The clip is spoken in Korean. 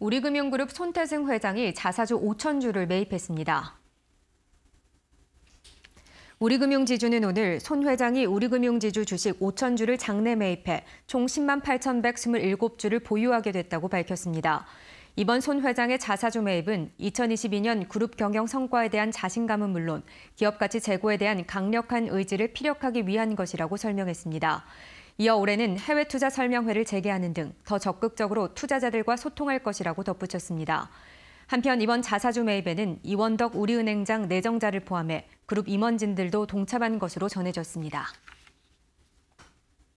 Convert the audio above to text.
우리금융그룹 손태승 회장이 자사주 5천 주를 매입했습니다. 우리금융지주는 오늘 손 회장이 우리금융지주 주식 5천 주를 장내 매입해 총 10만 8,127주를 보유하게 됐다고 밝혔습니다. 이번 손 회장의 자사주 매입은 2022년 그룹 경영 성과에 대한 자신감은 물론 기업 가치 제고에 대한 강력한 의지를 피력하기 위한 것이라고 설명했습니다. 이어 올해는 해외 투자 설명회를 재개하는 등 더 적극적으로 투자자들과 소통할 것이라고 덧붙였습니다. 한편 이번 자사주 매입에는 이원덕 우리은행장 내정자를 포함해 그룹 임원진들도 동참한 것으로 전해졌습니다.